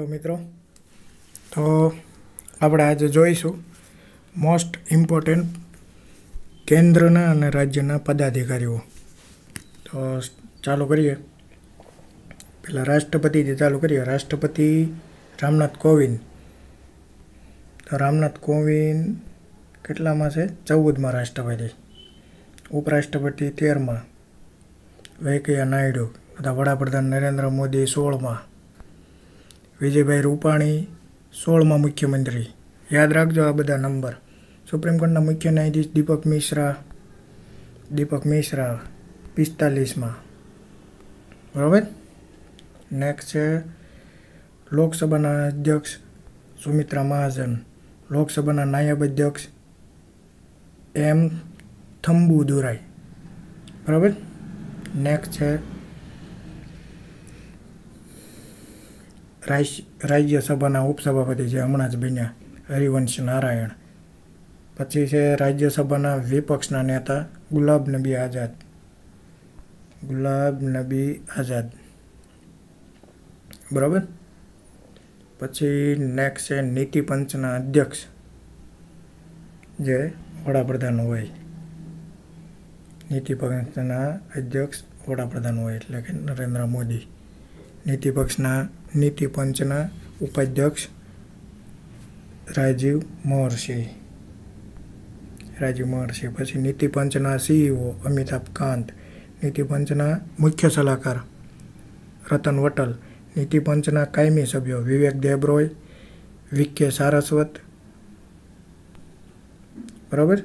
Hello મિત્રો તો આપણે આજે જોઈશું મોસ્ટ ઇમ્પોર્ટન્ટ કેન્દ્રના અને રાજ્યના પદાધિકારીઓ તો ચાલુ કરીએ પહેલાં રાષ્ટ્રપતિથી ચાલુ કરીએ રાષ્ટ્રપતિ રામનાથ કોવિંદ તો રામનાથ કોવિંદ કેટલામાં છે ચૌદમાં રાષ્ટ્રપતિ ઉપરાષ્ટ્રપતિ તેરમાં વેંકૈયા નાયડુ તથા વડાપ્રધાન નરેન્દ્ર મોદી સોળમાં વિજયભાઈ રૂપાણી સોળમાં મુખ્યમંત્રી યાદ રાખજો આ બધા નંબર સુપ્રીમ કોર્ટના મુખ્ય ન્યાયાધીશ દીપક મિશ્રા દીપક મિશ્રા પિસ્તાલીસમાં બરાબર નેક્સ્ટ છે લોકસભાના અધ્યક્ષ સુમિત્રા મહાજન લોકસભાના નાયબ અધ્યક્ષ એમ થંબુ દુરાઈ બરાબર નેક્સ્ટ છે રાજ્યસભાના ઉપસભાપતિ છે હમણાં જ બન્યા હરિવંશ નારાયણ પછી છે રાજ્યસભાના વિપક્ષના નેતા ગુલાબ નબી આઝાદ ગુલાબ નબી આઝાદ બરાબર પછી નેક્સ્ટ છે નીતિ પંચના અધ્યક્ષ જે વડાપ્રધાન હોય નીતિ પંચના અધ્યક્ષ વડાપ્રધાન હોય એટલે કે નરેન્દ્ર મોદી નીતિ પક્ષના નીતિ પંચના ઉપાધ્યક્ષ રાજીવ મહર્ષિ રાજીવ મહર્ષિ પછી નીતિ પંચના સીઈઓ અમિતાભ કાંત નીતિ પંચના મુખ્ય સલાહકાર રતન વટલ નીતિ પંચના કાયમી સભ્યો વિવેક દેબરોય વિકે સારસ્વત બરાબર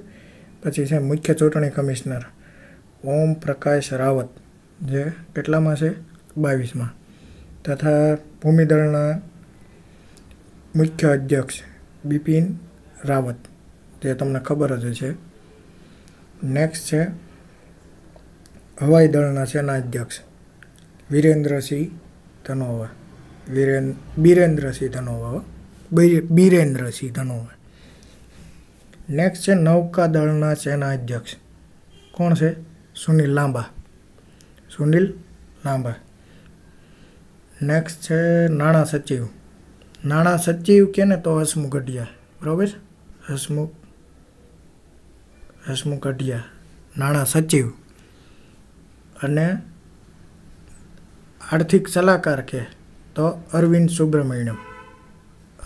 પછી છે મુખ્ય ચૂંટણી કમિશનર ઓમ પ્રકાશ રાવત જે કેટલામાં છે બાવીસમાં તથા ભૂમિદળના મુખ્ય અધ્યક્ષ બિપિન રાવત જે તમને ખબર જ છે નેક્સ્ટ છે હવાઈ દળના સેના અધ્યક્ષ વિરેન્દ્રસિંહ ધનોવા વિરેન બિરેન્દ્રસિંહ ધનોવા બિરેન્દ્રસિંહ ધનોવા નેક્સ્ટ છે નૌકા દળના સેના અધ્યક્ષ કોણ છે સુનિલ લાંબા સુનિલ લાંબા નેક્સ્ટ છે નાણાં સચિવ નાણાં સચિવ ને તો હસમુખ ગઢિયા બરાબર હસમુખ હસમુખ ગઢિયા નાણાં સચિવ અને આર્થિક સલાહકાર કે તો અરવિંદ સુબ્રમણ્યમ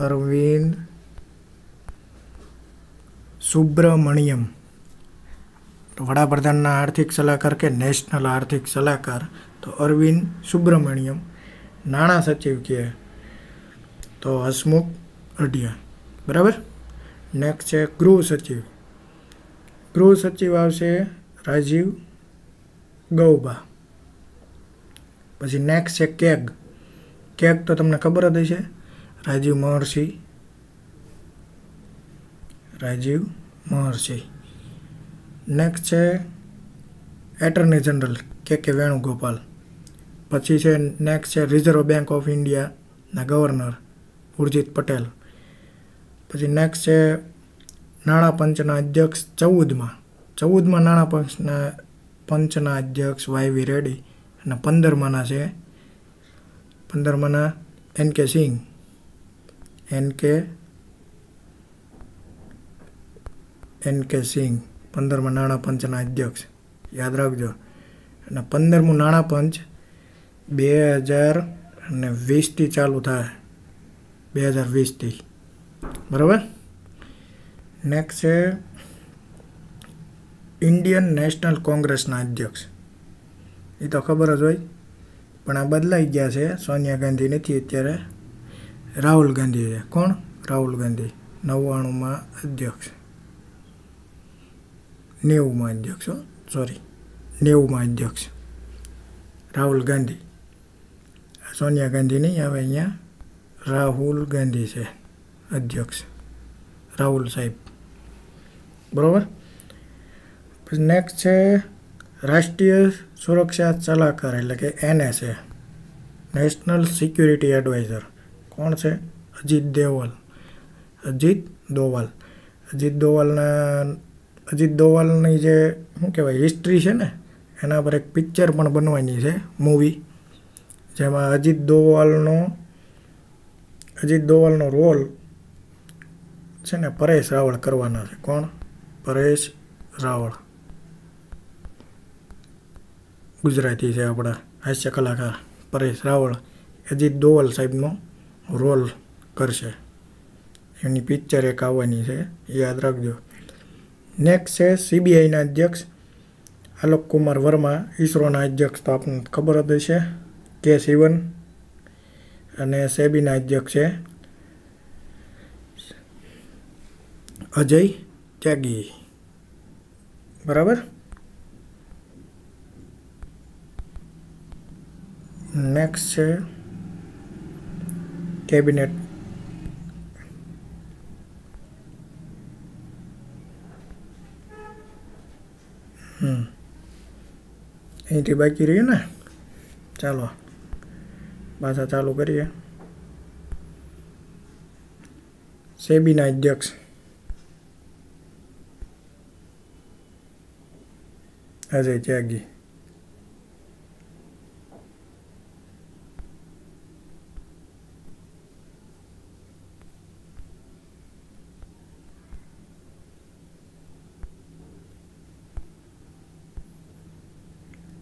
અરવિંદ સુબ્રમણ્યમ વડાપ્રધાનના આર્થિક સલાહકાર કે નેશનલ આર્થિક સલાહકાર તો અરવિંદ સુબ્રમણ્યમ નાણાં સચિવ કે તો હસમુખ અઢિયા બરાબર નેક્સ્ટ છે ગૃહ સચિવ ગૃહ સચિવ આવશે રાજીવ ગૌબા પછી નેક્સ્ટ છે કેગ કેગ તો તમને ખબર જ હશે રાજીવ મહર્ષિ રાજીવ મહર્ષિ નેક્સ્ટ છે attorney general K K Venugopal પછી છે નેક્સ્ટ છે રિઝર્વ બેંક ઓફ ઇન્ડિયાના ગવર્નર ઉર્જિત પટેલ પછી નેક્સ્ટ છે નાણાં પંચના અધ્યક્ષ ચૌદમાં ચૌદમાં નાણાં પંચના પંચના અધ્યક્ષ વાયવી રેડ્ડી અને પંદરમાના છે પંદરમાના એન કે સિંહ એન કે એન કે સિંહ પંદરમાં નાણાં પંચના અધ્યક્ષ યાદ રાખજો અને પંદરમું નાણાં પંચ બે હજાર અને વીસથી ચાલુ થાય બે હજાર વીસથી બરાબર નેક્સ્ટ છે ઇન્ડિયન નેશનલ કોંગ્રેસના અધ્યક્ષ એ તો ખબર જ હોય પણ આ બદલાઈ ગયા છે સોનિયા ગાંધી નથી અત્યારે રાહુલ ગાંધી છે કોણ રાહુલ ગાંધી નવ્વાણુંમાં અધ્યક્ષ નેવુંમાં અધ્યક્ષ હો સોરી નેવુંમાં અધ્યક્ષ રાહુલ ગાંધી સોનિયા ગાંધી નહીં આવે અહીંયા રાહુલ ગાંધી છે અધ્યક્ષ રાહુલ સાહેબ બરાબર પછી નેક્સ્ટ છે રાષ્ટ્રીય સુરક્ષા સલાહકાર એટલે કે એનએસએ નેશનલ સિક્યુરિટી એડવાઇઝર કોણ છે અજીત દેવલ અજીત દોવલ અજીત દોવલના અજીત દોવલની જે શું કહેવાય હિસ્ટ્રી છે ને એના પર એક પિક્ચર પણ બનવાની છે મૂવી જેમાં અજીત દોવલનો અજીત દોવલનો રોલ છે ને પરેશ રાવળ કરવાના છે કોણ પરેશ રાવળ ગુજરાતી છે આપણા હાસ્ય કલાકાર પરેશ રાવળ અજીત દોવલ સાહેબનો રોલ કરશે એમની પિક્ચર એક આવવાની છે યાદ રાખજો નેક્સ્ટ છે સીબીઆઈના અધ્યક્ષ આલોક કુમાર વર્મા ઈસરોના અધ્યક્ષ તો આપણને ખબર જ હશે કે શિવન અને સેબીના અધ્યક્ષ છે અજય ત્યાગી બરાબર નેક્સ્ટ છે કેબિનેટ હમ અહીંથી બાકી રહ્યું ને ચાલો bahasa calo kali ya. Sebi Najaks. Aze Jagi.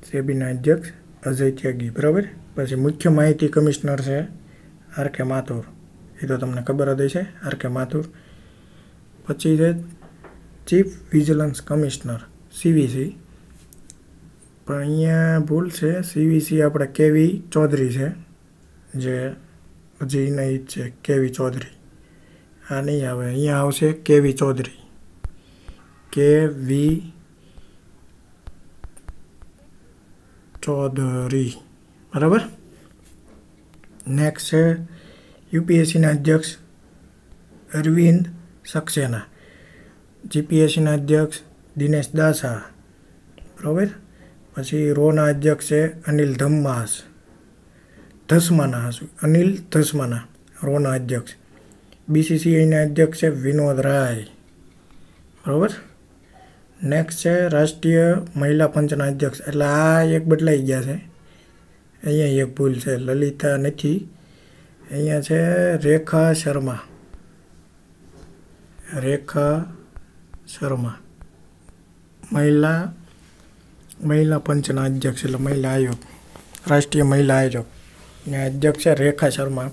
Sebi Najaks. Ajay ત્યાગી બરાબર પછી મુખ્ય માહિતી કમિશનર છે આર કે માથુર એ તો તમને ખબર જ છે આર કે માથુર પછી છે ચીફ વિજિલન્સ કમિશનર સીવીસી પણ અહીંયા ભૂલ છે સીવીસી આપણે કેવી ચૌધરી છે જે હજી નહીં છે કેવી ચૌધરી આ નહીં આવે અહીંયા આવશે કેવી ચૌધરી કે વી ચૌધરી બરાબર નેક્સ્ટ છે યુપીએસસીના અધ્યક્ષ અરવિંદ સક્સેના જીપીએસસીના અધ્યક્ષ દિનેશ દાસા બરાબર પછી રોના અધ્યક્ષ છે અનિલ ધમ્માસ ધસમાના અનિલ ધસમાના રોના અધ્યક્ષ બીસીસીઆઈના અધ્યક્ષ છે વિનોદ રાય બરાબર નેક્સ્ટ છે રાષ્ટ્રીય મહિલા પંચના અધ્યક્ષ એટલે આ એક બદલાઈ ગયા છે અહીંયા એક ભૂલ છે લલિતા નથી અહીંયા છે રેખા શર્મા રેખા શર્મા મહિલા મહિલા પંચના અધ્યક્ષ એટલે મહિલા આયોગ રાષ્ટ્રીય મહિલા આયોગ ને અધ્યક્ષ છે રેખા શર્મા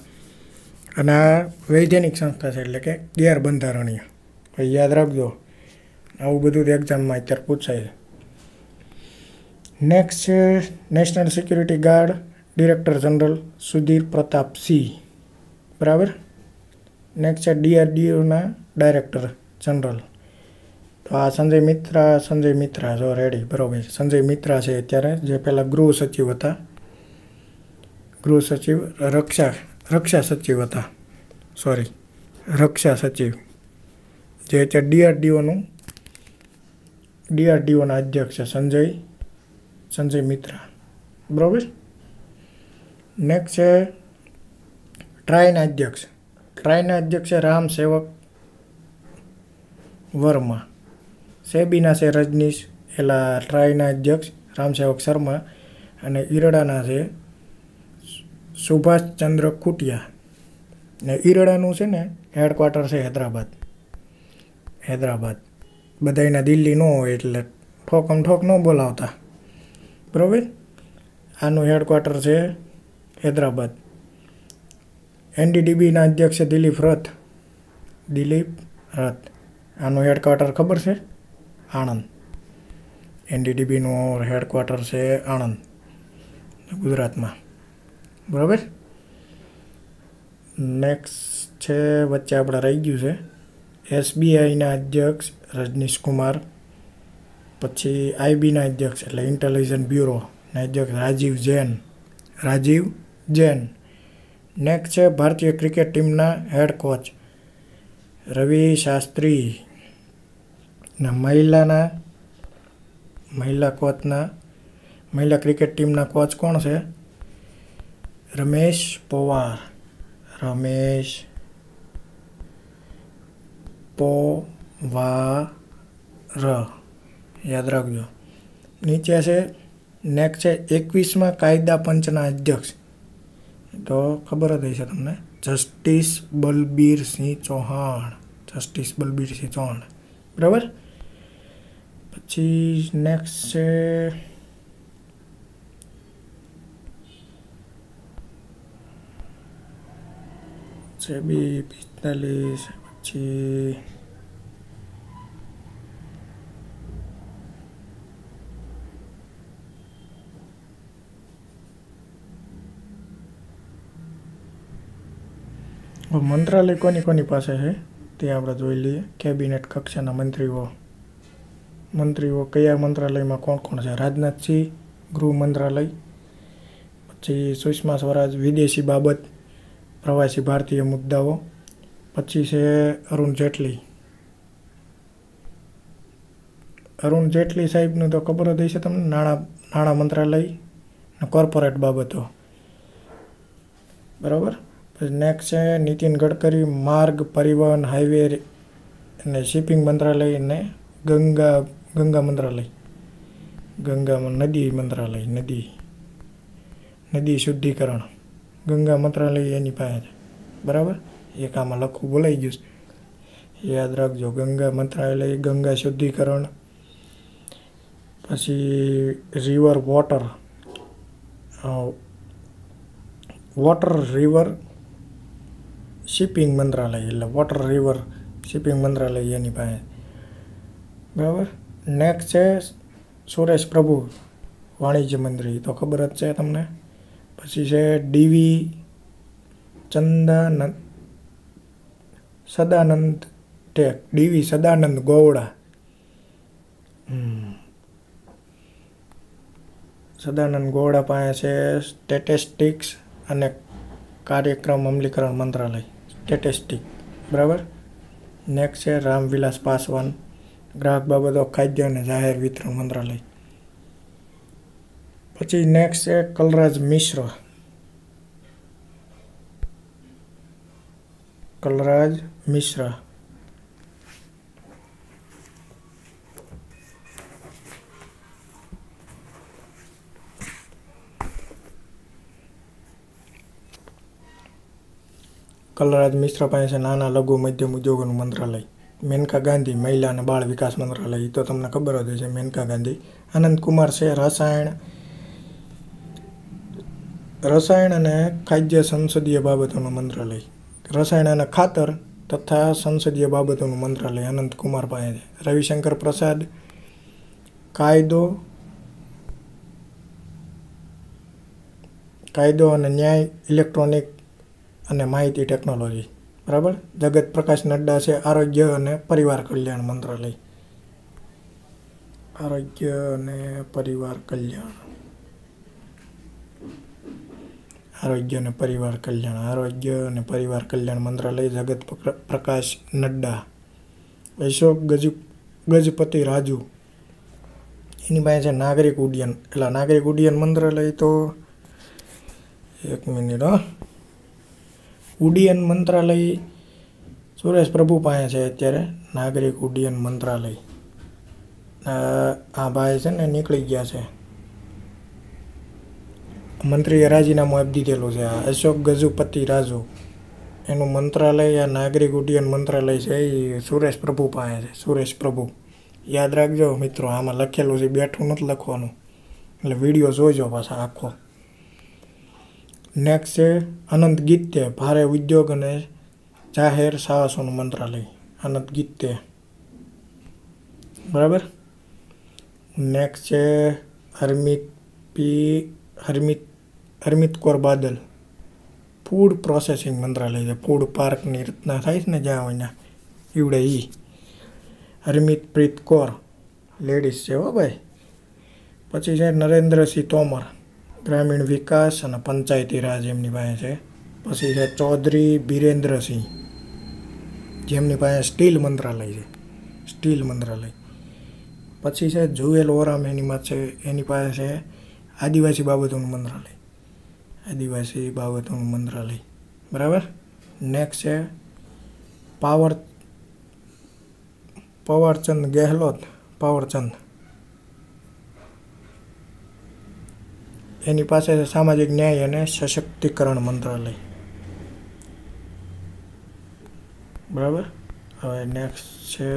અને આ વૈજ્ઞાનિક સંસ્થા છે એટલે કે ગેરબંધારણીય યાદ રાખજો આવું બધું એક્ઝામમાં અત્યારે પૂછાય નેક્સ્ટ છે national security guard director general Sudhir Pratap Singh બરાબર નેક્સ્ટ છે ડીઆરડીઓના ડાયરેક્ટર જનરલ તો આ સંજય મિત્રા સંજય મિત્રા જો રેડી બરાબર સંજય મિત્રા છે અત્યારે જે પહેલાં ગૃહ સચિવ હતા ગૃહ સચિવ રક્ષા રક્ષા સચિવ હતા સોરી રક્ષા સચિવ જે અત્યારે ડીઆરડીઓનું ડીઆરડીઓના અધ્યક્ષ છે સંજય સંજય મિત્રા બરાબર નેક્સ્ટ છે ટ્રાયના અધ્યક્ષ ટ્રાયના અધ્યક્ષ છે રામ સેવક વર્મા સેબીના છે રજનીશ એલા ટ્રાયના અધ્યક્ષ રામસેવક શર્મા અને ઈરડાના છે સુભાષચંદ્ર ખૂટિયા ને ઈરડાનું છે ને હેડક્વાર્ટર છે હૈદરાબાદ હૈદરાબાદ બધાના દિલ્હી ન હોય એટલે ઠોકમ ઠોક ન બોલાવતા બરાબર આનું હેડક્વાર્ટર છે હૈદરાબાદ એનડીડીબીના અધ્યક્ષ છે દિલીપ રથ દિલીપ રથ આનું હેડક્વાર્ટર ખબર છે આણંદ એનડીડીબીનું હેડક્વાર્ટર છે આણંદ ગુજરાતમાં બરાબર નેક્સ્ટ છે વચ્ચે આપણે રહી ગયું છે એસબીઆઈના અધ્યક્ષ રજનીશ કુમાર પછી આઈબીના અધ્યક્ષ એટલે ઇન્ટેલિજન્સ બ્યુરોના અધ્યક્ષ રાજીવ જૈન રાજીવ જૈન નેક્સ્ટ છે ભારતીય ક્રિકેટ ટીમના હેડ કોચ રવિ શાસ્ત્રી ના મહિલાના મહિલા કોચના મહિલા ક્રિકેટ ટીમના કોચ કોણ છે રમેશ પવાર રમેશ પો વા ર યાદ રાખજો નીચે છે નેક્સ્ટ છે એકવીસમાં કાયદા પંચના અધ્યક્ષ તો ખબર જ હશે તમને જસ્ટિસ બલબીરસિંહ ચૌહાણ જસ્ટિસ બલબીરસિંહ ચૌહાણ બરાબર પછી નેક્સ્ટ છે છે બી પિસ્તાલીસ પછી મંત્રાલય કોની કોની પાસે છે તે આપણે જોઈ લઈએ કેબિનેટ કક્ષાના મંત્રીઓ મંત્રીઓ કયા મંત્રાલયમાં કોણ કોણ છે રાજનાથસિંહ ગૃહ મંત્રાલય પછી સુષ્મા સ્વરાજ વિદેશી બાબત પ્રવાસી ભારતીય મુદ્દાઓ પછી છે અરુણ જેટલી અરુણ જેટલી સાહેબનું તો ખબર જ હશે તમને નાણાં નાણાં મંત્રાલય કોર્પોરેટ બાબતો બરાબર પછી નેક્સ્ટ છે નીતિન ગડકરી માર્ગ પરિવહન હાઈવે અને શિપિંગ મંત્રાલય અને ગંગા ગંગા મંત્રાલય ગંગામાં નદી મંત્રાલય નદી નદી શુદ્ધિકરણ ગંગા મંત્રાલય એની પાસે છે બરાબર એક આમાં લખવું બોલાઈ ગયું યાદ રાખજો ગંગા મંત્રાલય ગંગા શુદ્ધિકરણ પછી river water water river shipping મંત્રાલય એટલે વોટર રિવર શિપિંગ મંત્રાલય એની પાસે બરાબર નેક્સ્ટ છે સુરેશ પ્રભુ વાણિજ્ય મંત્રી તો ખબર જ છે તમને પછી છે ડીવી ચંદન સદાનંદ ટેક ડીવી સદાનંદ ગોવડા સદાનંદ ગોવડા પાસે છે સ્ટેટિસ્ટિક્સ અને કાર્યક્રમ અમલીકરણ મંત્રાલય સ્ટેટિસ્ટિક બરાબર નેક્સ્ટ છે રામવિલાસ પાસવાન ગ્રાહક બાબતો ખાદ્ય અને જાહેર વિતરણ મંત્રાલય પછી નેક્સ્ટ છે કલરાજ મિશ્ર કલરાજ મિશ્રા કલરાજ મિશ્ર પાસે છે નાના લઘુ મધ્યમ ઉદ્યોગોનું મંત્રાલય મેનકા ગાંધી મહિલા અને બાળ વિકાસ મંત્રાલય તો તમને ખબર જ છે મેનકા ગાંધી આનંદ કુમાર છે રસાયણ રસાયણ અને ખાદ્ય સંસદીય બાબતોનું મંત્રાલય રસાયણ અને ખાતર તથા સંસદીય બાબતોનું મંત્રાલય અનંત કુમાર પાસે છે રવિશંકર પ્રસાદ કાયદો કાયદો અને ન્યાય ઇલેક્ટ્રોનિક અને માહિતી ટેકનોલોજી બરાબર જગત પ્રકાશ નડ્ડા છે આરોગ્ય અને પરિવાર કલ્યાણ મંત્રાલય આરોગ્ય અને પરિવાર કલ્યાણ આરોગ્ય અને પરિવાર કલ્યાણ આરોગ્ય અને પરિવાર કલ્યાણ મંત્રાલય જગત પ્રકાશ નડ્ડા અશોક ગજ ગજપતિ રાજુ એની પાસે છે નાગરિક ઉડ્ડયન એટલે નાગરિક ઉડ્ડયન મંત્રાલય તો એક મિનિટ હો ઉડ્ડયન મંત્રાલય સુરેશ પ્રભુ પાસે છે અત્યારે નાગરિક ઉડ્ડયન મંત્રાલય આ ભાઈ છે ને નીકળી ગયા છે મંત્રીએ રાજીનામું આપી દીધેલું છે આ અશોક ગજુપતિ રાજુ એનું મંત્રાલય આ નાગરિક ઉડ્ડયન મંત્રાલય છે એ સુરેશ પ્રભુ પાસે છે સુરેશ પ્રભુ યાદ રાખજો મિત્રો આમાં લખેલું છે બેઠું નથી લખવાનું એટલે વિડીયો જોજો પાછા આખો નેક્સ્ટ છે અનંત ગીત્ય ભારે ઉદ્યોગ અને જાહેર સાહસોનું મંત્રાલય અનંત ગીત્ય બરાબર નેક્સ્ટ છે Harmit P Harmit Harmit Kaur Badal food processing મંત્રાલય છે ફૂડ પાર્કની રચના થાય છે ને જ્યાં હોય ઈવડે એ હરમિત પ્રીત કૌર લેડીઝ છે હો ભાઈ પછી છે નરેન્દ્રસિંહ તોમર ગ્રામીણ વિકાસ અને પંચાયતી રાજ એમની પાસે છે પછી છે ચૌધરી બિરેન્દ્રસિંહ જેમની પાસે સ્ટીલ મંત્રાલય છે સ્ટીલ મંત્રાલય પછી છે જુએલ ઓરામ એની પાસે એની પાસે છે આદિવાસી બાબતોનું મંત્રાલય આદિવાસી બાબતોનું મંત્રાલય બરાબર નેક્સ્ટ છે પાવર પવરચંદ ગેહલોત પાવરચંદ એની પાસે છે સામાજિક ન્યાય અને સશક્તિકરણ મંત્રાલય બરાબર હવે નેક્સ્ટ છે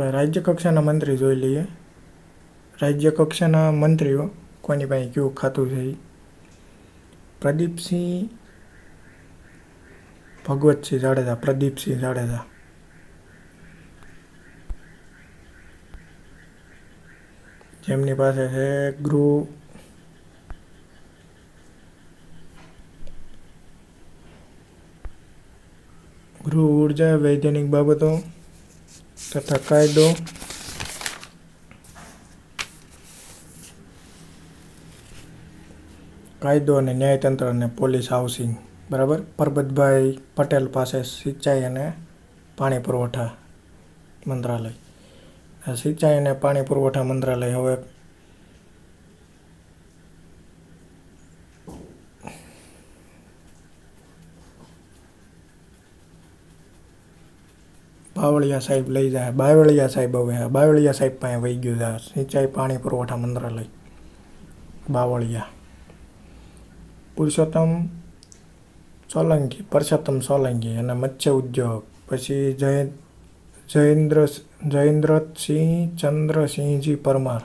આપણે રાજ્ય કક્ષાના મંત્રી જોઈ લઈએ રાજ્ય કક્ષાના મંત્રીઓ કોની પાસે કેવું ખાતું છે પ્રદીપસિંહ ભગવતસિંહ જાડેજા પ્રદીપસિંહ જાડેજા જેમની પાસે છે ગૃહ ગૃહ ઉર્જા વૈજ્ઞાનિક બાબતો તથા કાયદો કાયદો અને ન્યાયતંત્ર અને પોલીસ હાઉસિંગ બરાબર પરબતભાઈ પટેલ પાસે સિંચાઈ અને પાણી પુરવઠા મંત્રાલય સિંચાઈ અને પાણી પુરવઠા મંત્રાલય હવે બાવળિયા સાહેબ લઈ જાય બાવળિયા સાહેબ હવે બાવળિયા સાહેબ પાસે વહી ગયું છે સિંચાઈ પાણી પુરવઠા મંત્રાલય બાવળિયા પુરુષોત્તમ સોલંકી પરસોત્તમ સોલંકી અને મત્સ્ય ઉદ્યોગ પછી જય જયેન્દ્ર જયેન્દ્રસિંહ ચંદ્રસિંહજી પરમાર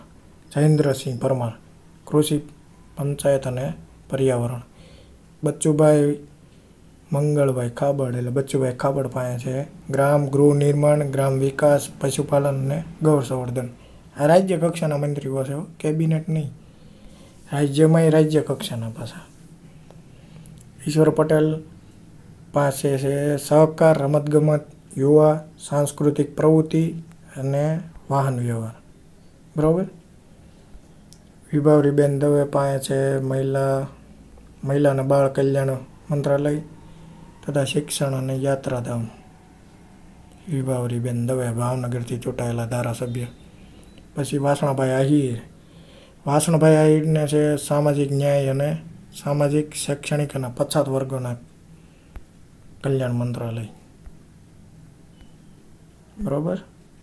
જયેન્દ્રસિંહ પરમાર કૃષિ પંચાયત અને પર્યાવરણ બચ્ચુભાઈ મંગળભાઈ ખાબડ એટલે બચ્ચુભાઈ ખાબડ પાસે છે ગ્રામ ગૃહ નિર્માણ ગ્રામ વિકાસ પશુપાલન અને ગૌર સંવર્ધન આ રાજ્ય કક્ષાના મંત્રીઓ છે કેબિનેટ નહીં રાજ્યમાં રાજ્ય કક્ષાના પાછા ઈશ્વર પટેલ પાસે છે સહકાર રમતગમત યુવા સાંસ્કૃતિક પ્રવૃત્તિ અને વાહન વ્યવહાર બરાબર વિભાવરીબેન દવે પાસે છે મહિલા મહિલા અને બાળ કલ્યાણ મંત્રાલય તથા શિક્ષણ અને યાત્રાધામ વિભાવરીબેન દવે ભાવનગરથી ચૂંટાયેલા ધારાસભ્ય પછી વાસણભાઈ આહિર વાસણભાઈ આહિરને છે સામાજિક ન્યાય અને સામાજિક શૈક્ષણિક અને પછાત વર્ગોના કલ્યાણ મંત્રાલય બરાબર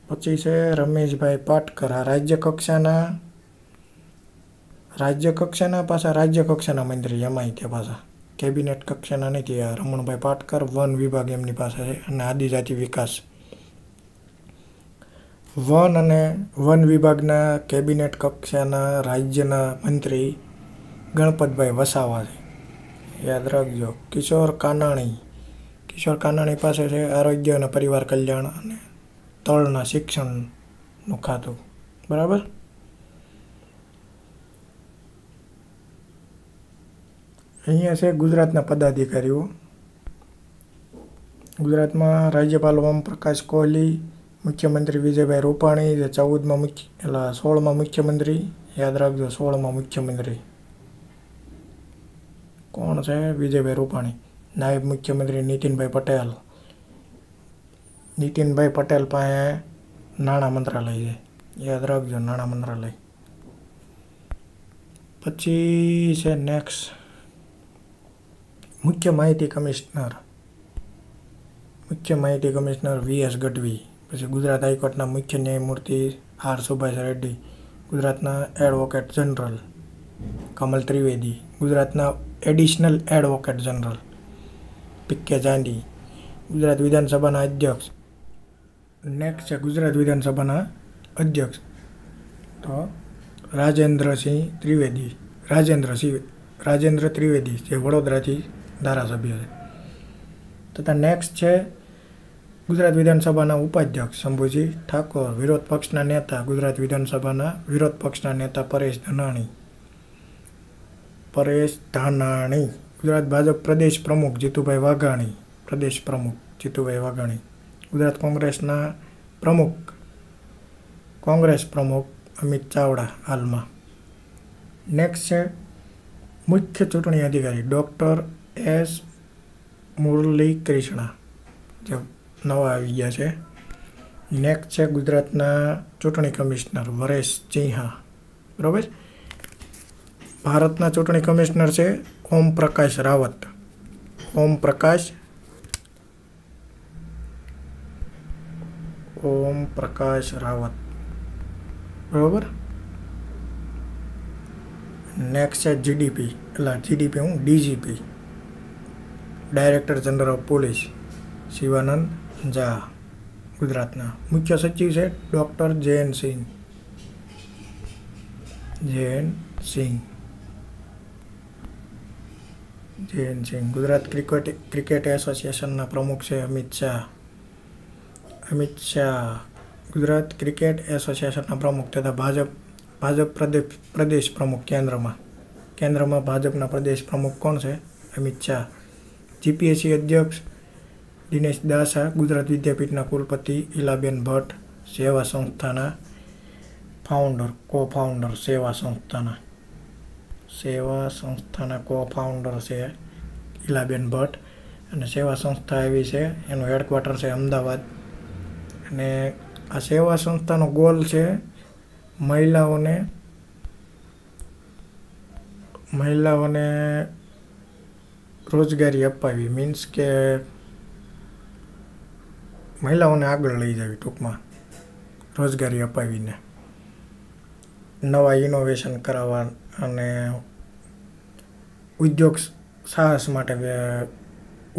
પછી છે રમેશભાઈ પાટકર આ રાજ્ય કક્ષાના રાજ્ય કક્ષાના પાછા રાજ્ય કક્ષાના મંત્રી એમાંય તે પાછા કેબિનેટ કક્ષાના નથી આ રમણભાઈ પાટકર વન વિભાગ એમની પાસે છે અને આદિજાતિ વિકાસ વન અને વન વિભાગના કેબિનેટ કક્ષાના રાજ્યના મંત્રી ગણપતભાઈ વસાવા છે યાદ રાખજો કિશોર કાનાણી કિશોર કાનાણી પાસે છે આરોગ્ય અને પરિવાર કલ્યાણ અને તળના શિક્ષણનું ખાતું બરાબર અહીંયા છે ગુજરાતના પદાધિકારીઓ ગુજરાતમાં રાજ્યપાલ ઓમ પ્રકાશ કોહલી મુખ્યમંત્રી વિજયભાઈ રૂપાણી જે ચૌદમાં મુખ્ય એટલે સોળમાં મુખ્યમંત્રી યાદ રાખજો સોળમાં મુખ્યમંત્રી કોણ છે વિજયભાઈ રૂપાણી નાયબ મુખ્યમંત્રી નીતિનભાઈ પટેલ નીતિનભાઈ પટેલ પાસે નાણાં મંત્રાલય છે યાદ રાખજો નાણાં મંત્રાલય પછી છે નેક્સ્ટ મુખ્ય માહિતી કમિશનર મુખ્ય માહિતી કમિશનર વી એસ ગઢવી પછી ગુજરાત હાઈકોર્ટના મુખ્ય ન્યાયમૂર્તિ આર સુભાષ રેડ્ડી ગુજરાતના એડવોકેટ જનરલ કમલ ત્રિવેદી ગુજરાતના એડિશનલ એડવોકેટ જનરલ પી કે ચાંદી ગુજરાત વિધાનસભાના અધ્યક્ષ નેક્સ્ટ છે ગુજરાત વિધાનસભાના અધ્યક્ષ તો રાજેન્દ્રસિંહ ત્રિવેદી રાજેન્દ્રસિંહ રાજેન્દ્ર ત્રિવેદી જે વડોદરાથી ધારાસભ્ય છે તથા નેક્સ્ટ છે ગુજરાત વિધાનસભાના ઉપાધ્યક્ષ શંભુજી ઠાકોર વિરોધ પક્ષના નેતા ગુજરાત વિધાનસભાના વિરોધ પક્ષના નેતા પરેશ ધાનાણી પરેશ ધાનાણી ગુજરાત ભાજપ પ્રદેશ પ્રમુખ જીતુભાઈ વાઘાણી પ્રદેશ પ્રમુખ જીતુભાઈ વાઘાણી ગુજરાત કોંગ્રેસના પ્રમુખ કોંગ્રેસ પ્રમુખ અમિત ચાવડા હાલમાં નેક્સ્ટ છે મુખ્ય ચૂંટણી અધિકારી ડૉક્ટર એસ મુરલી ક્રિષ્ણા જે નવા આવી ગયા છે નેક્સ્ટ છે ગુજરાતના ચૂંટણી કમિશનર વરેશ ચિંહા બરાબર ભારતના ચૂંટણી કમિશનર છે ઓમ પ્રકાશ રાવત ઓમ પ્રકાશ ઓમ પ્રકાશ રાવત બરાબર નેક્સ્ટ છે જીડીપી એટલે જીડીપી હું DGP director general of police Shivanand Jha ગુજરાતના મુખ્ય સચિવ છે doctor Jayan Singh Jayan Singh Jayan Singh Gujarat cricket cricket એસોસિએશનના પ્રમુખ છે અમિત શાહ અમિત શાહ ગુજરાત ક્રિકેટ એસોસિએશનના પ્રમુખ તથા ભાજપ ભાજપ પ્રદેશ પ્રદેશ પ્રમુખ કેન્દ્રમાં કેન્દ્રમાં ભાજપના પ્રદેશ પ્રમુખ કોણ છે અમિત શાહ જીપીએસસી અધ્યક્ષ દિનેશ દાસા ગુજરાત વિદ્યાપીઠના કુલપતિ ઇલાબેન ભટ્ટ સેવા સંસ્થાના ફાઉન્ડર કો ફાઉન્ડર સેવા સંસ્થાના સેવા સંસ્થાના કો ફાઉન્ડર છે ઇલાબેન ભટ્ટ અને સેવા સંસ્થા એવી છે એનું હેડક્વાર્ટર છે અમદાવાદ અને આ સેવા સંસ્થાનો ગોલ છે મહિલાઓને મહિલાઓને રોજગારી અપાવી મીન્સ કે મહિલાઓને આગળ લઈ જવી ટૂંકમાં રોજગારી અપાવીને નવા ઇનોવેશન કરાવવા અને ઉદ્યોગ સાહસ માટે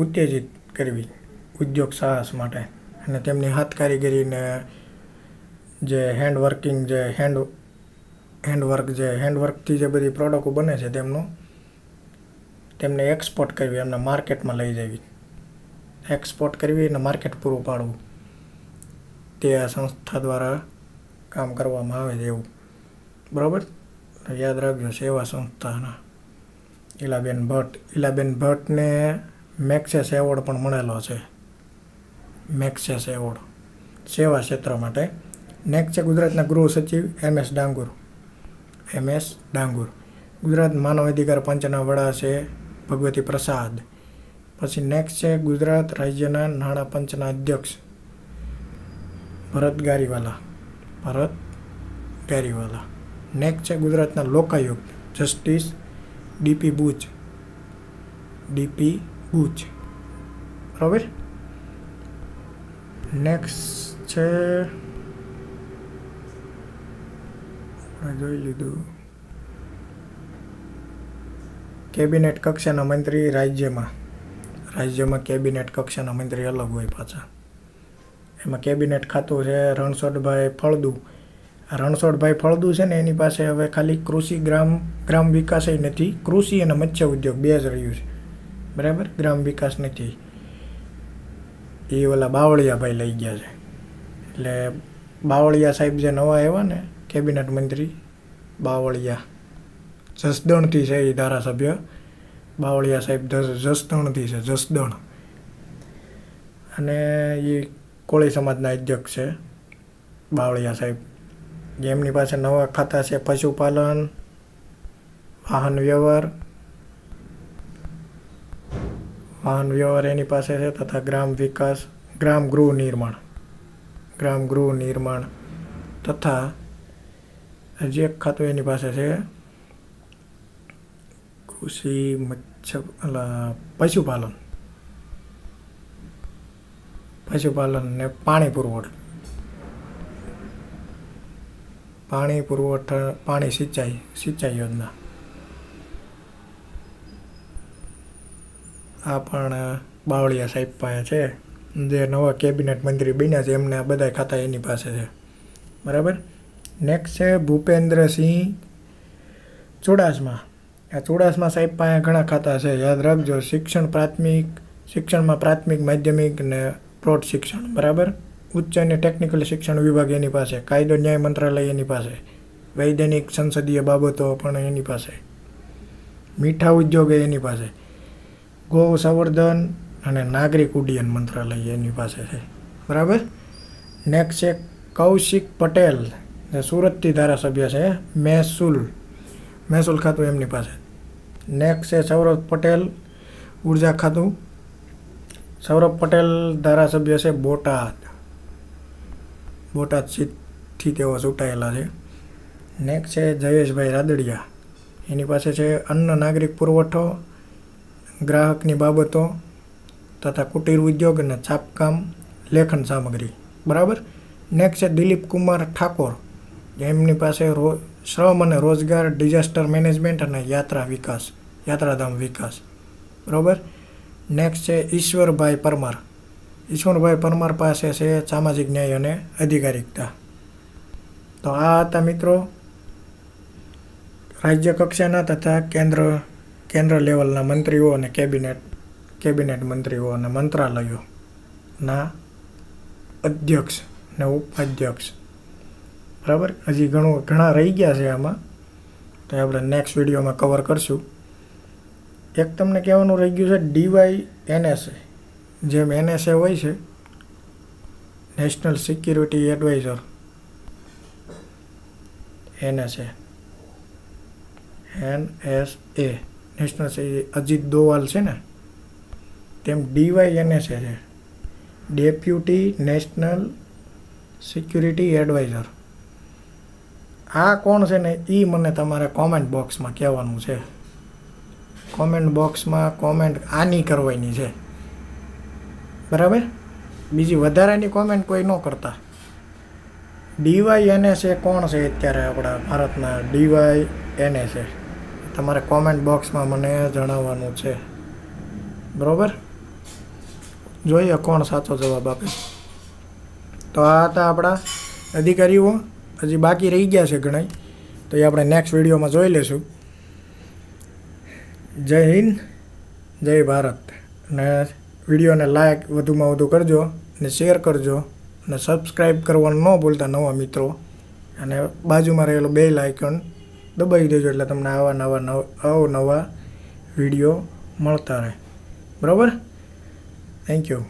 ઉત્તેજિત કરવી ઉદ્યોગ સાહસ માટે અને તેમની હાથ કારીગરીને જે હેન્ડવર્કિંગ જે હેન્ડ હેન્ડવર્ક જે હેન્ડવર્કથી જે બધી પ્રોડક્ટો બને છે તેમનું તેમને એક્સપોર્ટ કરવી એમને માર્કેટમાં લઈ જવી એક્સપોર્ટ કરવી અને માર્કેટ પૂરું પાડવું તે આ સંસ્થા દ્વારા કામ કરવામાં આવે છે એવું બરાબર યાદ રાખજો સેવા સંસ્થાના ઇલાબેન ભટ્ટ ઇલાબેન ભટ્ટને મેક્સેસ એવોર્ડ પણ મળેલો છે મેક્સેસ એવોર્ડ સેવા ક્ષેત્ર માટે નેક્સ્ટ છે ગુજરાતના ગૃહ સચિવ M S Dangur M S Dangur Gujarat માનવ અધિકાર પંચના વડા છે ભગવતી પ્રસાદ પછી નેક્સ્ટ છે ગુજરાત રાજ્યના નાણાં પંચના અધ્યક્ષ ભરત ગારીવાલા ભરત ગારીવાલા નેક્સ્ટ છે ગુજરાતના Lokayukta justice DP Buch DP Buch બરાબર નેક્સ્ટ છે જોઈ લીધું કેબિનેટ કક્ષાના મંત્રી રાજ્યમાં રાજ્યમાં કેબિનેટ કક્ષાના મંત્રી અલગ હોય પાછા એમાં કેબિનેટ ખાતું છે રણછોડભાઈ ફળદુ રણછોડભાઈ ફળદુ છે ને એની પાસે હવે ખાલી કૃષિ ગ્રામ ગ્રામ વિકાસ નથી કૃષિ અને મત્સ્ય ઉદ્યોગ બે જ રહ્યું છે બરાબર ગ્રામ વિકાસ નથી એ ઓલા બાવળિયાભાઈ લઈ ગયા છે એટલે બાવળિયા સાહેબ જે નવા આવ્યા ને કેબિનેટ મંત્રી બાવળિયા જસદણથી છે એ ધારાસભ્ય બાવળિયા સાહેબ જસદણથી છે જસદણ અને એ કોળી સમાજના અધ્યક્ષ છે બાવળિયા સાહેબ જેમની પાસે નવા ખાતા છે પશુપાલન વાહન વ્યવહાર વાહન વ્યવહાર એની પાસે છે તથા ગ્રામ વિકાસ ગ્રામ ગૃહ નિર્માણ ગ્રામ ગૃહ નિર્માણ તથા હજી એક ખાતું એની પાસે છે કૃષિ મચ્છર પશુપાલન પશુપાલન ને પાણી પુરવઠો પાણી પુરવઠા પાણી સિંચાઈ સિંચાઈ યોજના આ પણ બાવળિયા સાહેબ પાસે છે જે નવા કેબિનેટ મંત્રી બન્યા છે એમને બધા ખાતા એની પાસે છે બરાબર નેક્સ્ટ છે ભૂપેન્દ્રસિંહ ચુડાસમા આ ચુડાસમા સાહેબ પાસે ઘણા ખાતા છે યાદ રાખજો શિક્ષણ પ્રાથમિક શિક્ષણમાં પ્રાથમિક માધ્યમિક ને પ્રૌઢ શિક્ષણ બરાબર ઉચ્ચ અને ટેકનિકલ શિક્ષણ વિભાગ એની પાસે કાયદો ન્યાય મંત્રાલય એની પાસે વૈધાનિક સંસદીય બાબતો પણ એની પાસે મીઠા ઉદ્યોગ એની પાસે ગૌ સંવર્ધન અને નાગરિક ઉડ્ડયન મંત્રાલય એની પાસે છે બરાબર નેક્સ્ટ છે કૌશિક પટેલ જે સુરતથી ધારાસભ્ય છે મહેસૂલ મહેસૂલ ખાતું એમની પાસે નેક્સ્ટ છે સૌરભ પટેલ ઉર્જા ખાતું સૌરભ પટેલ ધારાસભ્ય છે બોટાદ બોટાદ સીટથી તેઓ ચૂંટાયેલા છે નેક્સ્ટ છે જયેશભાઈ રાદડિયા એની પાસે છે અન્ન નાગરિક પુરવઠો ગ્રાહકની બાબતો તથા કુટીર ઉદ્યોગ અને છાપકામ લેખન સામગ્રી બરાબર નેક્સ્ટ છે દિલીપ કુમાર ઠાકોર એમની પાસે રો શ્રમ અને રોજગાર ડિઝાસ્ટર મેનેજમેન્ટ અને યાત્રા વિકાસ યાત્રાધામ વિકાસ બરાબર નેક્સ્ટ છે ઈશ્વરભાઈ પરમાર ઈશ્વરભાઈ પરમાર પાસે છે સામાજિક ન્યાય અને અધિકારિકતા તો આ હતા મિત્રો રાજ્ય કક્ષાના તથા કેન્દ્ર કેન્દ્ર લેવલના મંત્રીઓ અને કેબિનેટ કેબિનેટ મંત્રીઓ અને મંત્રાલયોના અધ્યક્ષ અને ઉપાધ્યક્ષ બરાબર હજી ઘણું ઘણા રહી ગયા છે આમાં તો આપણે નેક્સ્ટ વિડીયોમાં કવર કરશું એક તમને કહેવાનું રહી ગયું છે ડીવાય એનએસએ જેમ એનએસએ હોય છે national security adviser NSA NSA national Ajit Doval છે ને તેમ ડીવાય એનએસએ છે ડેપ્યુટી નેશનલ સિક્યુરિટી એડવાઇઝર આ કોણ છે ને એ મને તમારે કોમેન્ટ બોક્સમાં કહેવાનું છે કોમેન્ટ બોક્સમાં કોમેન્ટ આની કરવાની છે બરાબર બીજી વધારાની કોમેન્ટ કોઈ ન કરતા ડીવાય એનએસ એ કોણ છે અત્યારે આપણા ભારતના ડીવાય એનએસ એ તમારે કોમેન્ટ બોક્સમાં મને જણાવવાનું છે બરાબર જોઈએ કોણ સાચો જવાબ આપે તો આ હતા આપણા અધિકારીઓ હજી બાકી રહી ગયા છે ઘણાય તો એ આપણે નેક્સ્ટ વિડીયોમાં જોઈ લઈશું જય હિન્દ જય ભારત અને વિડીયોને લાઇક વધુમાં વધુ કરજો ને શેર કરજો અને સબસ્ક્રાઈબ કરવાનું ન ભૂલતા નવા મિત્રો અને બાજુમાં રહેલો બે લાઇકન દબાવી દેજો એટલે તમને આવા નવા નવા નવા વિડીયો મળતા રહે બરાબર થેન્ક યુ